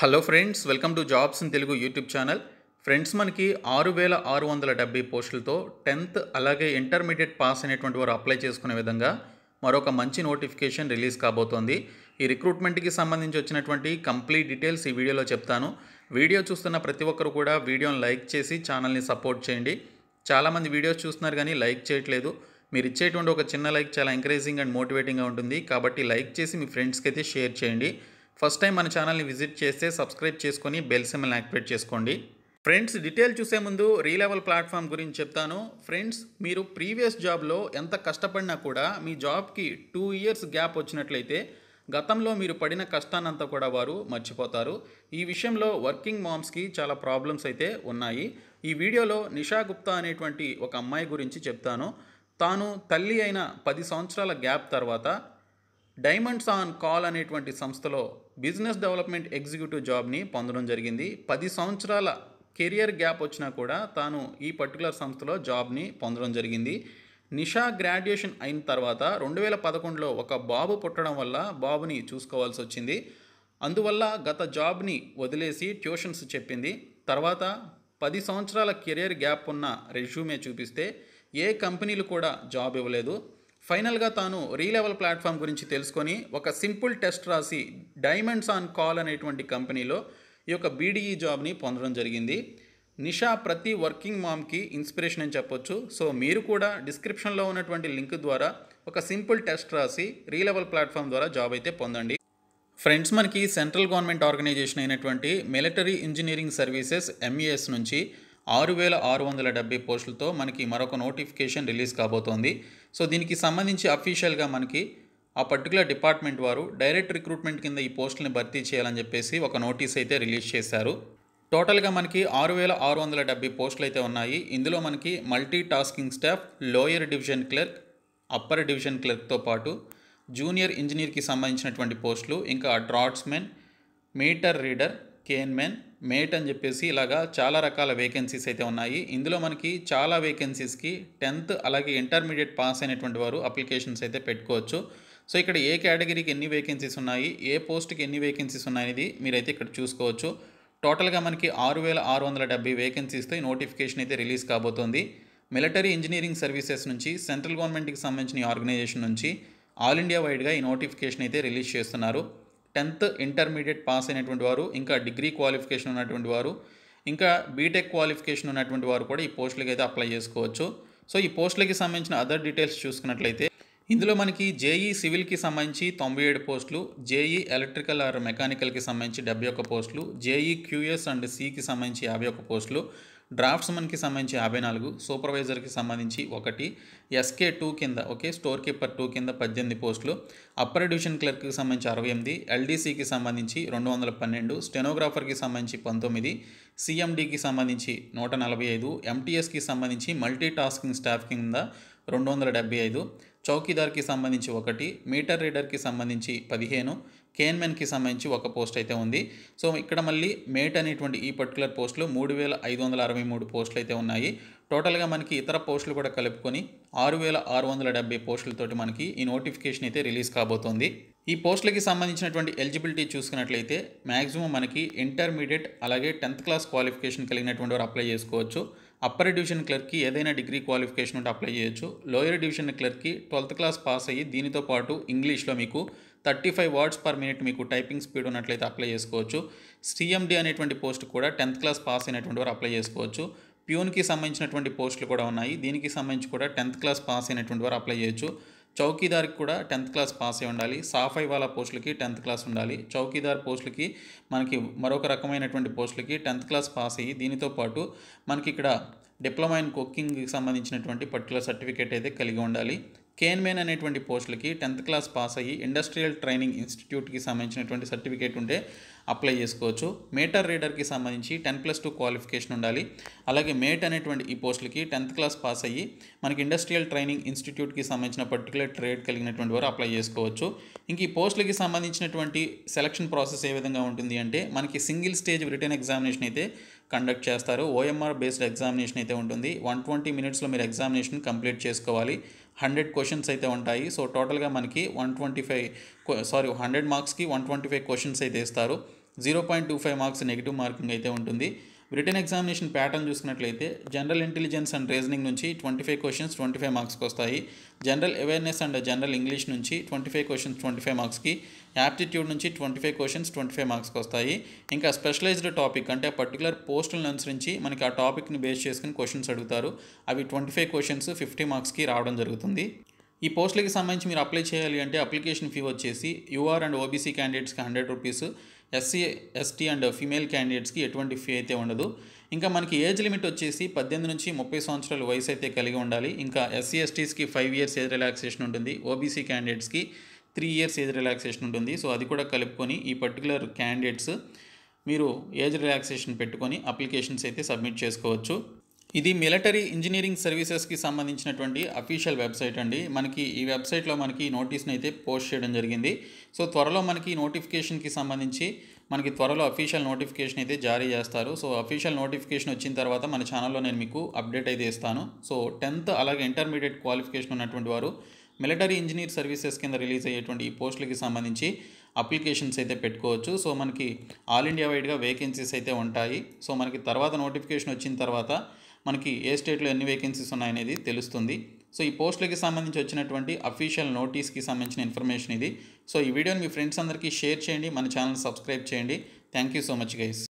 hello friends welcome to jobs in Telugu YouTube channel friends మనకి ఆరు వేల ఆరు వందల డెబ్బై పోస్టులతో టెన్త్ అలాగే ఇంటర్మీడియట్ పాస్ అనేటువంటి వారు అప్లై చేసుకునే విధంగా మరొక మంచి నోటిఫికేషన్ రిలీజ్ కాబోతోంది ఈ రిక్రూట్మెంట్కి సంబంధించి వచ్చినటువంటి కంప్లీట్ డీటెయిల్స్ ఈ వీడియోలో చెప్తాను వీడియో చూస్తున్న ప్రతి ఒక్కరు కూడా వీడియోని లైక్ చేసి ఛానల్ని సపోర్ట్ చేయండి చాలామంది వీడియోస్ చూస్తున్నారు కానీ లైక్ చేయట్లేదు మీరు ఇచ్చేటువంటి ఒక చిన్న లైక్ చాలా ఎంకరేజింగ్ అండ్ మోటివేటింగ్గా ఉంటుంది కాబట్టి లైక్ చేసి మీ ఫ్రెండ్స్కి అయితే షేర్ చేయండి ఫస్ట్ టైం మన ఛానల్ని విజిట్ చేస్తే సబ్స్క్రైబ్ చేసుకొని బెల్ సిమ్మల్ని యాక్టివేట్ చేసుకోండి ఫ్రెండ్స్ డీటెయిల్ చూసే ముందు రీలెవల్ ప్లాట్ఫామ్ గురించి చెప్తాను ఫ్రెండ్స్ మీరు ప్రీవియస్ జాబ్లో ఎంత కష్టపడినా కూడా మీ జాబ్కి టూ ఇయర్స్ గ్యాప్ వచ్చినట్లయితే గతంలో మీరు పడిన కష్టాన్నంతా కూడా వారు మర్చిపోతారు ఈ విషయంలో వర్కింగ్ మామ్స్కి చాలా ప్రాబ్లమ్స్ అయితే ఉన్నాయి ఈ వీడియోలో నిషా గుప్తా అనేటువంటి ఒక అమ్మాయి గురించి చెప్తాను తాను తల్లి అయిన పది సంవత్సరాల గ్యాప్ తర్వాత డైమండ్స్ ఆన్ కాల్ అనేటువంటి సంస్థలో బిజినెస్ డెవలప్మెంట్ ఎగ్జిక్యూటివ్ జాబ్ని పొందడం జరిగింది పది సంవత్సరాల కెరియర్ గ్యాప్ వచ్చినా కూడా తాను ఈ పర్టికులర్ సంస్థలో జాబ్ని పొందడం జరిగింది నిషా గ్రాడ్యుయేషన్ అయిన తర్వాత రెండు వేల పదకొండులో ఒక బాబు పుట్టడం వల్ల బాబుని చూసుకోవాల్సి వచ్చింది అందువల్ల గత జాబ్ని వదిలేసి ట్యూషన్స్ చెప్పింది తర్వాత పది సంవత్సరాల కెరియర్ గ్యాప్ ఉన్న రెజ్యూమే చూపిస్తే ఏ కంపెనీలు కూడా జాబ్ ఇవ్వలేదు ఫైనల్గా తాను రీలెవల్ ప్లాట్ఫామ్ గురించి తెలుసుకొని ఒక సింపుల్ టెస్ట్ రాసి డైమండ్స్ ఆన్ కాల్ అనేటువంటి కంపెనీలో ఈ యొక్క బీడీఈ జాబ్ని పొందడం జరిగింది నిషా ప్రతి వర్కింగ్ మామ్కి ఇన్స్పిరేషన్ అని చెప్పొచ్చు సో మీరు కూడా డిస్క్రిప్షన్లో ఉన్నటువంటి లింక్ ద్వారా ఒక సింపుల్ టెస్ట్ రాసి రీలెవల్ ప్లాట్ఫామ్ ద్వారా జాబ్ అయితే పొందండి ఫ్రెండ్స్ మనకి సెంట్రల్ గవర్నమెంట్ ఆర్గనైజేషన్ అయినటువంటి military engineering services MES e నుంచి ఆరు వేల ఆరు వందల డెబ్బై పోస్టులతో మనకి మరొక నోటిఫికేషన్ రిలీజ్ కాబోతోంది సో దీనికి సంబంధించి అఫీషియల్గా మనకి ఆ పర్టికులర్ డిపార్ట్మెంట్ వారు డైరెక్ట్ రిక్రూట్మెంట్ కింద ఈ పోస్టుల్ని భర్తీ చేయాలని చెప్పేసి ఒక నోటీస్ అయితే రిలీజ్ చేశారు టోటల్గా మనకి ఆరు వేల ఆరు వందల డెబ్బై పోస్టులు అయితే ఉన్నాయి ఇందులో మనకి multi tasking staff lower division clerk upper division క్లర్క్తో పాటు జూనియర్ ఇంజనీర్కి సంబంధించినటువంటి పోస్టులు ఇంకా draughtsmen meter reader men mate అని చెప్పేసి ఇలాగా చాలా రకాల వేకెన్సీస్ అయితే ఉన్నాయి ఇందులో మనకి చాలా వేకెన్సీస్కి టెన్త్ అలాగే ఇంటర్మీడియట్ పాస్ అయినటువంటి వారు అప్లికేషన్స్ అయితే పెట్టుకోవచ్చు సో ఇక్కడ ఏ కేటగిరీకి ఎన్ని వేకెన్సీస్ ఉన్నాయి ఏ పోస్ట్కి ఎన్ని వేకెన్సీస్ ఉన్నాయనేది మీరైతే ఇక్కడ చూసుకోవచ్చు టోటల్గా మనకి ఆరు వేల ఆరు వందల డెబ్బై వేకెన్సీస్తో ఈ నోటిఫికేషన్ అయితే రిలీజ్ కాబోతోంది మిలిటరీ ఇంజనీరింగ్ సర్వీసెస్ నుంచి సెంట్రల్ గవర్నమెంట్కి సంబంధించిన ఆర్గనైజేషన్ నుంచి ఆల్ ఇండియా వైడ్గా ఈ నోటిఫికేషన్ అయితే రిలీజ్ చేస్తున్నారు టెన్త్ ఇంటర్మీడియట్ పాస్ అయినటువంటి వారు ఇంకా డిగ్రీ క్వాలిఫికేషన్ ఉన్నటువంటి వారు ఇంకా బీటెక్ క్వాలిఫికేషన్ ఉన్నటువంటి వారు కూడా ఈ పోస్టులకి అయితే అప్లై చేసుకోవచ్చు సో ఈ పోస్టులకి సంబంధించిన అదర్ డీటెయిల్స్ చూసుకున్నట్లయితే ఇందులో మనకి జేఈ సివిల్కి సంబంధించి తొంభై ఏడు పోస్టులు జేఈ ఎలక్ట్రికల్ ఆర్ మెకానికల్కి సంబంధించి డెబ్బై ఒక్క పోస్టులు జేఈ క్యూఎస్ అండ్ సికి సంబంధించి యాభై ఒక్క పోస్టులు డ్రాఫ్ట్స్మెన్కి సంబంధించి యాభై నాలుగు సూపర్వైజర్కి సంబంధించి ఒకటి ఎస్కే టూ కింద ఓకే స్టోర్ కీపర్ టూ కింద పద్దెనిమిది పోస్టులు అప్పర్ డివిజన్ క్లర్క్కి సంబంధించి అరవై ఎనిమిది ఎల్డీసీకి సంబంధించి రెండు వందల పన్నెండు స్టెనోగ్రాఫర్కి సంబంధించి పంతొమ్మిది సిఎండికి సంబంధించి నూట నలభై ఐదు ఎంటీఎస్కి సంబంధించి మల్టీ టాస్కింగ్ స్టాఫ్ కింద రెండు వందల డెబ్బై ఐదు చౌకీదార్కి సంబంధించి ఒకటి మీటర్ రీడర్కి సంబంధించి పదిహేను కేన్మెన్కి సంబంధించి ఒక పోస్ట్ అయితే ఉంది సో ఇక్కడ మళ్ళీ మేట్ అనేటువంటి ఈ పర్టికులర్ పోస్టులు మూడు వేల ఐదు వందల అరవై మూడు పోస్టులు అయితే ఉన్నాయి టోటల్గా మనకి ఇతర పోస్టులు కూడా కలుపుకొని ఆరు వేల ఆరు వందల డెబ్బై పోస్టులతోటి మనకి ఈ నోటిఫికేషన్ అయితే రిలీజ్ కాబోతోంది ఈ పోస్టులకి సంబంధించినటువంటి ఎలిజిబిలిటీ చూసుకున్నట్లయితే మ్యాక్సిమం మనకి ఇంటర్మీడియట్ అలాగే టెన్త్ క్లాస్ క్వాలిఫికేషన్ కలిగినటువంటి వారు అప్లై చేసుకోవచ్చు అప్పర్ డివిజన్ క్లర్క్కి ఏదైనా డిగ్రీ క్వాలిఫికేషన్ ఉంటే అప్లై చేయొచ్చు లోయర్ డివిజన్ క్లర్క్కి ట్వెల్త్ క్లాస్ పాస్ అయ్యి దీనితో పాటు ఇంగ్లీష్లో మీకు thirty five words per minute మీకు టైపింగ్ స్పీడ్ ఉన్నట్లయితే అప్లై చేసుకోవచ్చు సిఎండి అనేటువంటి పోస్ట్ కూడా టెన్త్ క్లాస్ పాస్ అయినటువంటి వారు అప్లై చేసుకోవచ్చు ప్యూన్కి సంబంధించినటువంటి పోస్టులు కూడా ఉన్నాయి దీనికి సంబంధించి కూడా టెన్త్ క్లాస్ పాస్ అయినటువంటి వారు అప్లై చేయొచ్చు చౌకీదార్కి కూడా టెన్త్ క్లాస్ పాస్ అయి ఉండాలి సాఫై వాళ్ళ పోస్టులకి టెన్త్ క్లాస్ ఉండాలి చౌకీదార్ పోస్టులకి మనకి మరొక రకమైనటువంటి పోస్టులకి టెన్త్ క్లాస్ పాస్ అయ్యి దీనితో పాటు మనకి ఇక్కడ డిప్లొమా ఇన్ కుకింగ్కి సంబంధించినటువంటి పర్టికులర్ సర్టిఫికేట్ అయితే కలిగి ఉండాలి కేన్మెన్ అనేటువంటి పోస్టులకి టెన్త్ క్లాస్ పాస్ అయ్యి ఇండస్ట్రియల్ ట్రైనింగ్ ఇన్స్టిట్యూట్కి సంబంధించినటువంటి సర్టిఫికేట్ ఉంటే అప్లై చేసుకోవచ్చు మేటర్ రీడర్కి సంబంధించి టెన్ ప్లస్ టూ క్వాలిఫికేషన్ ఉండాలి అలాగే మేట్ అనేటువంటి ఈ పోస్టులకి టెన్త్ క్లాస్ పాస్ అయ్యి మనకి ఇండస్ట్రియల్ ట్రైనింగ్ ఇన్స్టిట్యూట్కి సంబంధించిన పర్టికులర్ ట్రేడ్ కలిగినటువంటి వారు అప్లై చేసుకోవచ్చు ఇంక ఈ పోస్టులకి సంబంధించినటువంటి సెలక్షన్ ప్రాసెస్ ఏ విధంగా ఉంటుంది అంటే మనకి సింగిల్ స్టేజ్ రిటర్న్ ఎగ్జామినేషన్ అయితే కండక్ట్ చేస్తారు ఓఎంఆర్ బేస్డ్ ఎగ్జామినేషన్ అయితే ఉంటుంది వన్ ట్వంటీ మినిట్స్లో మీరు ఎగ్జామినేషన్ కంప్లీట్ చేసుకోవాలి హండ్రెడ్ క్వశ్చన్స్ అయితే ఉంటాయి సో టోటల్గా మనకి one twenty five sorry hundred మార్క్స్కి వన్ ట్వంటీ ఫైవ్ క్వశ్చన్స్ అయితే ఇస్తారు zero point two five marks negative marking అయితే ఉంటుంది రిటర్న్ ఎగ్జామినేషన్ ప్యాటర్న్ చూసుకున్నట్లయితే జనరల్ ఇంటెలిజెన్స్ అండ్ రీజనింగ్ నుంచి twenty five questions twenty five మార్క్స్కి వస్తాయి general awareness and general English నుంచి twenty five questions twenty five మార్క్స్కి యాప్టిట్యూడ్ నుంచి twenty five questions twenty five మార్క్స్కి వస్తాయి ఇంకా స్పెషలైజ్డ్ టాపిక్ అంటే పర్టికులర్ పోస్టులను అనుసరించి మనకి ఆ టాపిక్ని బేస్ చేసుకుని క్వశ్చన్స్ అడుగుతారు అవి ట్వంటీ ఫైవ్ క్వశ్చన్స్ ఫిఫ్టీ మార్క్స్కి రావడం జరుగుతుంది ఈ పోస్టులకి సంబంధించి మీరు అప్లై చేయాలి అంటే అప్లికేషన్ ఫీ వచ్చేసి యూఆర్ అండ్ ఓబీసీ క్యాండిడేట్స్కి hundred rupees SC ST and female క్యాండిడేట్స్కి ఎటువంటి ఫీ అయితే ఉండదు ఇంకా మనకి ఏజ్ లిమిట్ వచ్చేసి పద్దెనిమిది నుంచి ముప్పై సంవత్సరాల వయసు అయితే కలిగి ఉండాలి ఇంకా ఎస్సీ ఎస్టీస్కి ఫైవ్ ఇయర్స్ ఏజ్ రిలాక్సేషన్ ఉంటుంది ఓబీసీ క్యాండిడేట్స్కి త్రీ ఇయర్స్ ఏజ్ రిలాక్సేషన్ ఉంటుంది సో అది కూడా కలుపుకొని ఈ పర్టికులర్ క్యాండిడేట్స్ మీరు ఏజ్ రిలాక్సేషన్ పెట్టుకొని అప్లికేషన్స్ అయితే సబ్మిట్ చేసుకోవచ్చు ఇది మిలిటరీ ఇంజనీరింగ్ సర్వీసెస్కి సంబంధించినటువంటి అఫీషియల్ వెబ్సైట్ అండి మనకి ఈ వెబ్సైట్లో మనకి నోటీస్ని అయితే పోస్ట్ చేయడం జరిగింది సో త్వరలో మనకి నోటిఫికేషన్కి సంబంధించి మనకి త్వరలో అఫీషియల్ నోటిఫికేషన్ అయితే జారీ చేస్తారు సో అఫీషియల్ నోటిఫికేషన్ వచ్చిన తర్వాత మన ఛానల్లో నేను మీకు అప్డేట్ అయితే ఇస్తాను సో టెన్త్ అలాగే ఇంటర్మీడియట్ క్వాలిఫికేషన్ ఉన్నటువంటి వారు మిలిటరీ ఇంజనీర్ సర్వీసెస్ కింద రిలీజ్ అయ్యేటువంటి ఈ పోస్టులకి సంబంధించి అప్లికేషన్స్ అయితే పెట్టుకోవచ్చు సో మనకి ఆల్ ఇండియా వైడ్గా వేకెన్సీస్ అయితే ఉంటాయి సో మనకి తర్వాత నోటిఫికేషన్ వచ్చిన తర్వాత మనకి ఏ స్టేట్లో ఎన్ని వేకెన్సీస్ ఉన్నాయనేది తెలుస్తుంది సో ఈ పోస్టులకి సంబంధించి వచ్చినటువంటి అఫీషియల్ నోటీస్కి సంబంధించిన ఇన్ఫర్మేషన్ ఇది సో ఈ వీడియోని మీ ఫ్రెండ్స్ అందరికీ షేర్ చేయండి మన ఛానల్ సబ్స్క్రైబ్ చేయండి thank you so much guys